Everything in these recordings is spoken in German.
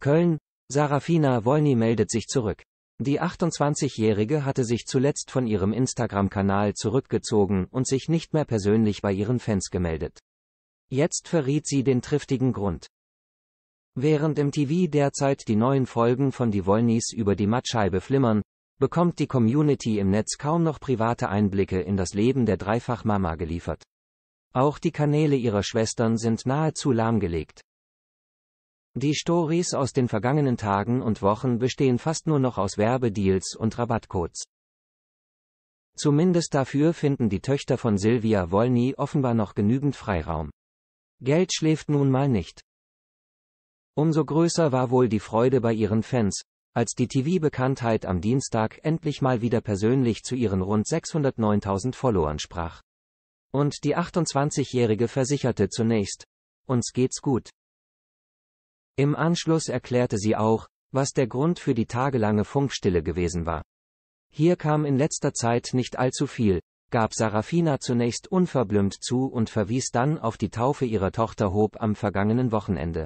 Köln, Sarafina Wolny meldet sich zurück. Die 28-Jährige hatte sich zuletzt von ihrem Instagram-Kanal zurückgezogen und sich nicht mehr persönlich bei ihren Fans gemeldet. Jetzt verriet sie den triftigen Grund. Während im TV derzeit die neuen Folgen von Die Wollnys über die Mattscheibe flimmern, bekommt die Community im Netz kaum noch private Einblicke in das Leben der Dreifachmama geliefert. Auch die Kanäle ihrer Schwestern sind nahezu lahmgelegt. Die Stories aus den vergangenen Tagen und Wochen bestehen fast nur noch aus Werbedeals und Rabattcodes. Zumindest dafür finden die Töchter von Silvia Wolny offenbar noch genügend Freiraum. Geld schläft nun mal nicht. Umso größer war wohl die Freude bei ihren Fans, als die TV-Bekanntheit am Dienstag endlich mal wieder persönlich zu ihren rund 609.000 Followern sprach. Und die 28-Jährige versicherte zunächst, uns geht's gut. Im Anschluss erklärte sie auch, was der Grund für die tagelange Funkstille gewesen war. Hier kam in letzter Zeit nicht allzu viel, gab Sarafina zunächst unverblümt zu und verwies dann auf die Taufe ihrer Tochter Hob am vergangenen Wochenende.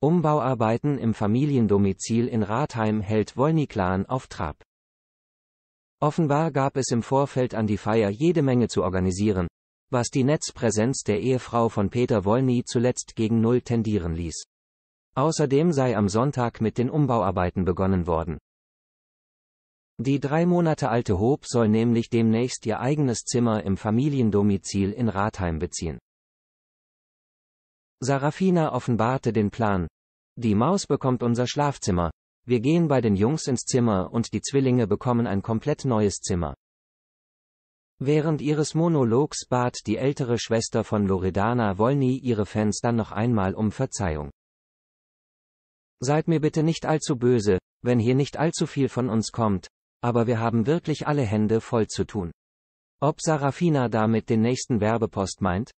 Umbauarbeiten im Familiendomizil in Ratheim hält Wolniklan auf Trab. Offenbar gab es im Vorfeld an die Feier jede Menge zu organisieren, was die Netzpräsenz der Ehefrau von Peter Wolny zuletzt gegen Null tendieren ließ. Außerdem sei am Sonntag mit den Umbauarbeiten begonnen worden. Die drei Monate alte Hob soll nämlich demnächst ihr eigenes Zimmer im Familiendomizil in Ratheim beziehen. Sarafina offenbarte den Plan. Die Maus bekommt unser Schlafzimmer. Wir gehen bei den Jungs ins Zimmer und die Zwillinge bekommen ein komplett neues Zimmer. Während ihres Monologs bat die ältere Schwester von Loredana Wolny ihre Fans dann noch einmal um Verzeihung. Seid mir bitte nicht allzu böse, wenn hier nicht allzu viel von uns kommt, aber wir haben wirklich alle Hände voll zu tun. Ob Sarafina damit den nächsten Werbepost meint?